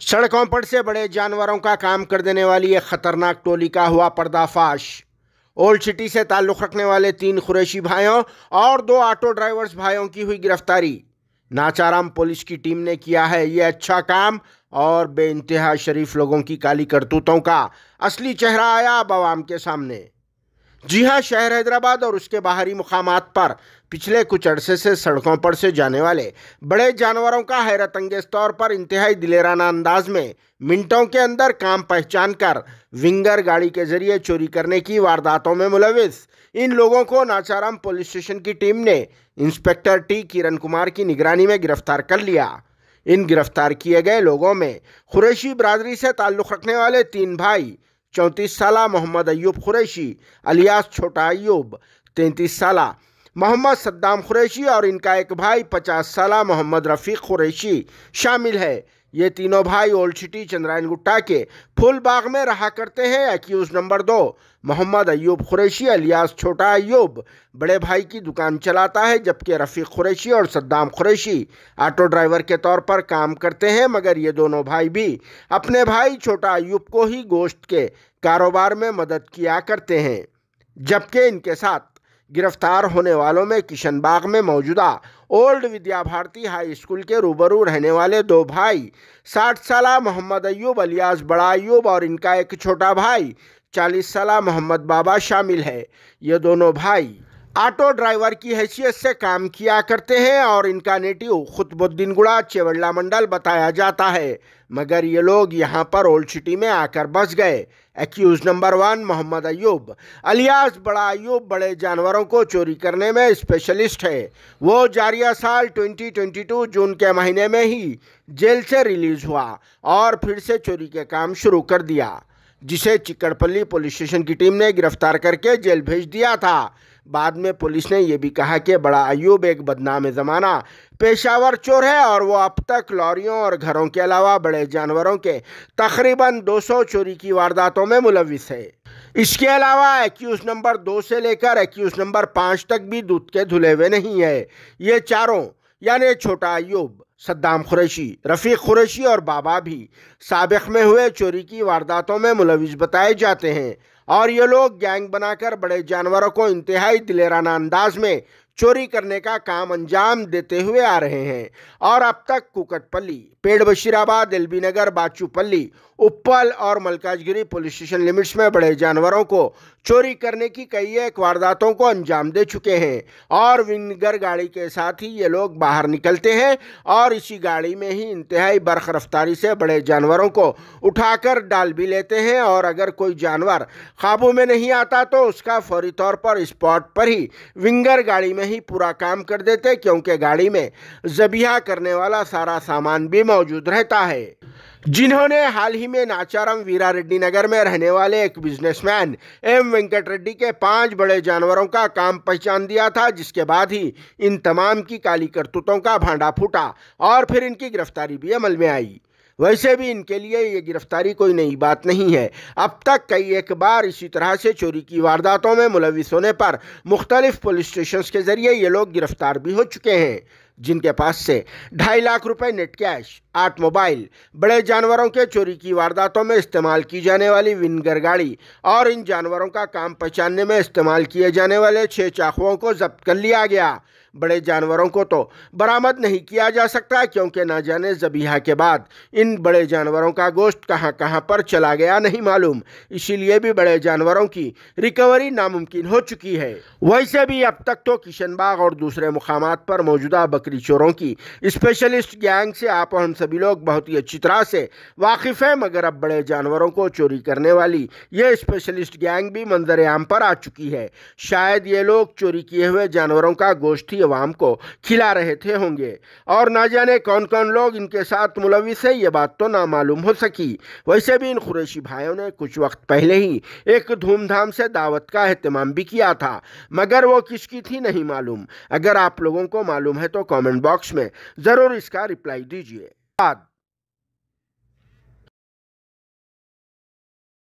सड़कों पर से बड़े जानवरों का काम कर देने वाली एक खतरनाक टोली का हुआ पर्दाफाश ओल्ड सिटी से ताल्लुक़ रखने वाले तीन कुरैशी भाइयों और दो ऑटो ड्राइवर्स भाइयों की हुई गिरफ्तारी नाचाराम पुलिस की टीम ने किया है ये अच्छा काम और बेानतहा शरीफ लोगों की काली करतूतों का असली चेहरा आया अब आवाम के सामने जी हाँ शहर हैदराबाद और उसके बाहरी मुकाम पर पिछले कुछ अरसे से सड़कों पर से जाने वाले बड़े जानवरों का हैरत अंगेज तौर पर इंतहाई दिलेराना अंदाज में मिनटों के अंदर काम पहचान कर विंगर गाड़ी के जरिए चोरी करने की वारदातों में मुलविस इन लोगों को नाचाराम पुलिस स्टेशन की टीम ने इंस्पेक्टर टी किरण कुमार की निगरानी में गिरफ्तार कर लिया इन गिरफ्तार किए गए लोगों में खुरैशी बरदरी से ताल्लुक़ रखने वाले तीन भाई चौंतीस साल मोहम्मद अयूब खुरैशी अलियास छोटा अयूब तैंतीस साल मोहम्मद सद्दाम खुरैशी और इनका एक भाई पचास साल मोहम्मद रफ़ीक कुरैशी शामिल है ये तीनों भाई ओल्ड सिटी चंद्रायन गुट्टा के फुल बाग में रहा करते हैं एक्यूज नंबर दो मोहम्मद अयूब खुरैशी अलियास छोटा अयूब बड़े भाई की दुकान चलाता है जबकि रफ़ीक खुरैशी और सद्दाम खुरैशी ऑटो ड्राइवर के तौर पर काम करते हैं मगर ये दोनों भाई भी अपने भाई छोटा अयूब को ही गोश्त के कारोबार में मदद किया करते हैं जबकि इनके साथ गिरफ्तार होने वालों में किशनबाग में मौजूदा old Vidya Bharati high school के रूबरू रहने वाले दो भाई साठ साल मोहम्मद अयूब अलियास बड़ा अयूब और इनका एक छोटा भाई चालीस साल मोहम्मद बाबा शामिल है ये दोनों भाई ऑटो ड्राइवर की हैसियत से काम किया करते हैं और इनका नेटिव खुतबुद्दीन गुड़ा चेवड़ला मंडल बताया जाता है मगर ये लोग यहाँ पर ओल्ड सिटी में आकर बस गए accused number one Mohammed Ayub alias बड़ा अयूब बड़े जानवरों को चोरी करने में स्पेशलिस्ट है वो जारिया साल 2022 जून के महीने में ही जेल से रिलीज़ हुआ और फिर से चोरी के काम शुरू कर दिया जिसे चिक्कड़पल्ली पुलिस स्टेशन की टीम ने गिरफ्तार करके जेल भेज दिया था बाद में पुलिस ने यह भी कहा कि बड़ा अयूब एक बदनाम ज़माना पेशावर चोर है और वो अब तक लॉरियों और घरों के अलावा बड़े जानवरों के तकरीबन 200 चोरी की वारदातों में मुलविस है इसके अलावा एक्यूज नंबर दो से लेकर एक्यूज नंबर पाँच तक भी दूध के धुले हुए नहीं है ये चारों यानी छोटा अयूब सद्दाम खुरैशी रफ़ीक खुरैशी और बाबा भी सबक में हुए चोरी की वारदातों में मुलविस बताए जाते हैं और ये लोग गैंग बनाकर बड़े जानवरों को इंतहाई दिलेराना अंदाज में चोरी करने का काम अंजाम देते हुए आ रहे हैं और अब तक कुकटपल्ली पेड़ बशीराबाद एलबी नगर बाचूपल्ली उपल और मलकाजगिरी पुलिस स्टेशन लिमिट्स में बड़े जानवरों को चोरी करने की कई एक वारदातों को अंजाम दे चुके हैं और विंगर गाड़ी के साथ ही ये लोग बाहर निकलते हैं और इसी गाड़ी में ही इंतहाई बर्ख रफ्तारी से बड़े जानवरों को उठाकर डाल भी लेते हैं और अगर कोई जानवर काबू में नहीं आता तो उसका फौरी तौर पर स्पॉट पर ही विंगर गाड़ी में ही पूरा काम कर देते क्योंकि गाड़ी में जबिया करने वाला सारा सामान भी मौजूद रहता है जिन्होंने हाल ही में नाचारम वीरा रेड्डी नगर में रहने वाले एक बिजनेसमैन एम वेंकट रेड्डी के पांच बड़े जानवरों का काम पहचान दिया था जिसके बाद ही इन तमाम की काली करतूतों का भांडा फूटा और फिर इनकी गिरफ्तारी भी अमल में आई वैसे भी इनके लिए ये गिरफ्तारी कोई नई बात नहीं है अब तक कई एक बार इसी तरह से चोरी की वारदातों में मुलविस होने पर मुख्तलिफ पुलिस स्टेशन के ज़रिए ये लोग गिरफ्तार भी हो चुके हैं जिनके पास से ढाई लाख रुपए नेट कैश आठ मोबाइल बड़े जानवरों के चोरी की वारदातों में इस्तेमाल की जाने वाली विनगर गाड़ी और इन जानवरों का काम पहचानने में इस्तेमाल किए जाने वाले छह चाकुओं को जब्त कर लिया गया बड़े जानवरों को तो बरामद नहीं किया जा सकता क्योंकि ना जाने जबीहा के बाद इन बड़े जानवरों का गोश्त कहाँ कहाँ पर चला गया नहीं मालूम इसीलिए भी बड़े जानवरों की रिकवरी नामुमकिन हो चुकी है वैसे भी अब तक तो किशनबाग और दूसरे मुकाम पर मौजूदा बकरी चोरों की स्पेशलिस्ट गैंग से आप और हम सभी लोग बहुत ही अच्छी तरह से वाकिफ़ है मगर अब बड़े जानवरों को चोरी करने वाली ये स्पेशलिस्ट गैंग भी मंजर आम पर आ चुकी है शायद ये लोग चोरी किए हुए जानवरों का गोश्त ही अवाम को खिला रहे थे होंगे और ना जाने कौन कौन लोग इनके साथ मुलविस है ये बात तो नामालूम हो सकी वैसे भी इन कुरैशी भाइयों ने कुछ वक्त पहले ही एक धूमधाम से दावत का अहतमाम भी किया था मगर वो किसकी थी नहीं मालूम अगर आप लोगों को मालूम है तो कॉमेंट बॉक्स में ज़रूर इसका रिप्लाई दीजिए